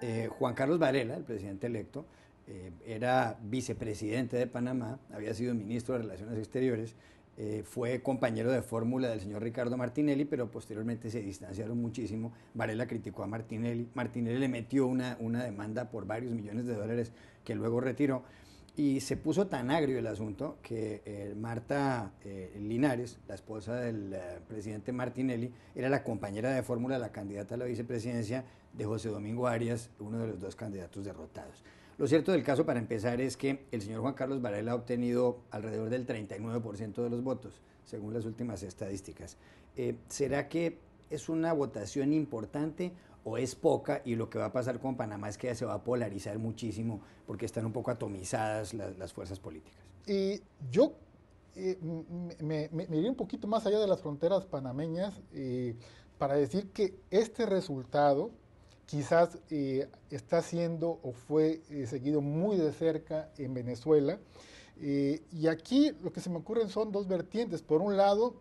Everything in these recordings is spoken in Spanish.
Eh, Juan Carlos Varela, el presidente electo, eh, era vicepresidente de Panamá, había sido ministro de Relaciones Exteriores, eh, fue compañero de fórmula del señor Ricardo Martinelli, pero posteriormente se distanciaron muchísimo. Varela criticó a Martinelli, Martinelli le metió una, una demanda por varios millones de dólares que luego retiró. Y se puso tan agrio el asunto que eh, Marta eh, Linares, la esposa del eh, presidente Martinelli, era la compañera de fórmula, la candidata a la vicepresidencia de José Domingo Arias, uno de los dos candidatos derrotados. Lo cierto del caso, para empezar, es que el señor Juan Carlos Varela ha obtenido alrededor del 39% de los votos, según las últimas estadísticas. ¿Será que es una votación importante o es poca y lo que va a pasar con Panamá es que ya se va a polarizar muchísimo porque están un poco atomizadas las, fuerzas políticas. Y yo eh, me, me, un poquito más allá de las fronteras panameñas eh, para decir que este resultado quizás eh, está siendo o fue eh, seguido muy de cerca en Venezuela. y aquí lo que se me ocurren son dos vertientes. Por un lado,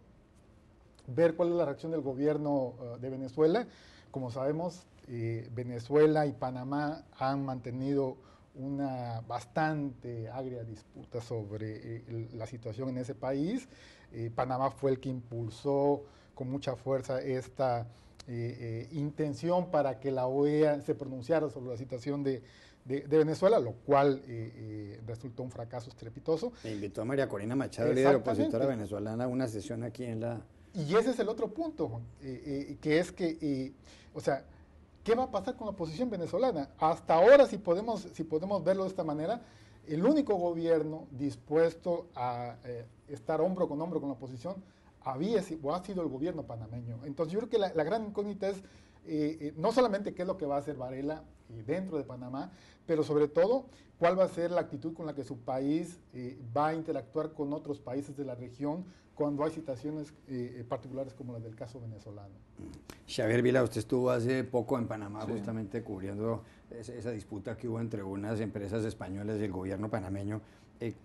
ver cuál es la reacción del gobierno eh, de Venezuela. Como sabemos, eh, Venezuela y Panamá han mantenido una bastante agria disputa sobre eh, la situación en ese país. Panamá fue el que impulsó con mucha fuerza esta intención para que la OEA se pronunciara sobre la situación de, Venezuela, lo cual resultó un fracaso estrepitoso. invitó a María Corina Machado, líder opositora venezolana, a una sesión aquí en la y ese es el otro punto, eh, eh, que es que, eh, o sea, ¿qué va a pasar con la oposición venezolana? Hasta ahora, si podemos, si podemos verlo de esta manera, el único gobierno dispuesto a estar hombro con hombro con la oposición había ha sido el gobierno panameño. Entonces yo creo que la, la gran incógnita es no solamente qué es lo que va a hacer Varela dentro de Panamá, pero sobre todo cuál va a ser la actitud con la que su país eh, va a interactuar con otros países de la región cuando hay situaciones eh, eh, particulares como la del caso venezolano. Xavier Vila, usted estuvo hace poco en Panamá justamente cubriendo esa disputa que hubo entre unas empresas españolas y el gobierno panameño.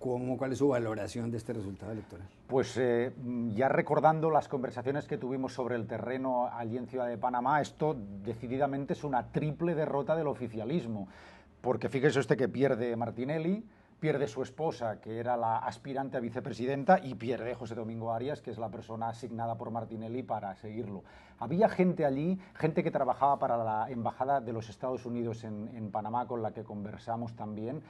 ¿cómo, ¿Cuál es su valoración de este resultado electoral? Pues mm, ya recordando las conversaciones que tuvimos sobre el terreno allí en Ciudad de Panamá, esto decididamente es una triple derrota de oficialismo, porque fíjese usted que pierde Martinelli, pierde su esposa, que era la aspirante a vicepresidenta, y pierde José Domingo Arias, que es la persona asignada por Martinelli para seguirlo. Había gente allí, gente que trabajaba para la Embajada de los Estados Unidos en Panamá, con la que conversamos también,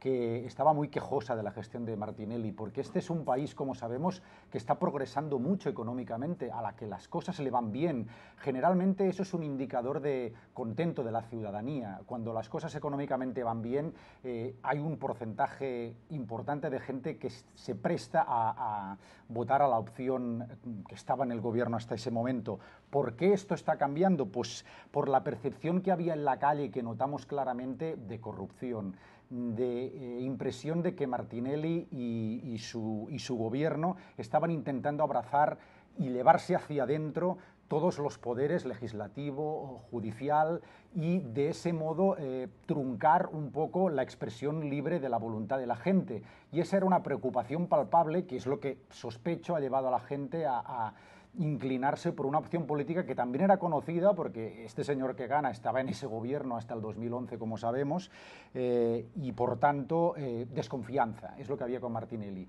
que estaba muy quejosa de la gestión de Martinelli, porque este es un país, como sabemos, que está progresando mucho económicamente, a la que las cosas le van bien. Generalmente eso es un indicador de contento de la ciudadanía. Cuando las cosas económicamente van bien, eh, hay un porcentaje importante de gente que se presta a, a votar a la opción que estaba en el gobierno hasta ese momento. ¿Por qué esto está cambiando? Pues por la percepción que había en la calle, que notamos claramente, de corrupción de eh, impresión de que Martinelli y, su, gobierno estaban intentando abrazar y llevarse hacia adentro todos los poderes legislativo, judicial y de ese modo eh, truncar un poco la expresión libre de la voluntad de la gente. Y esa era una preocupación palpable que es lo que sospecho ha llevado a la gente a inclinarse por una opción política que también era conocida, porque este señor que gana estaba en ese gobierno hasta el 2011, como sabemos, eh, y por tanto eh, desconfianza, es lo que había con Martinelli.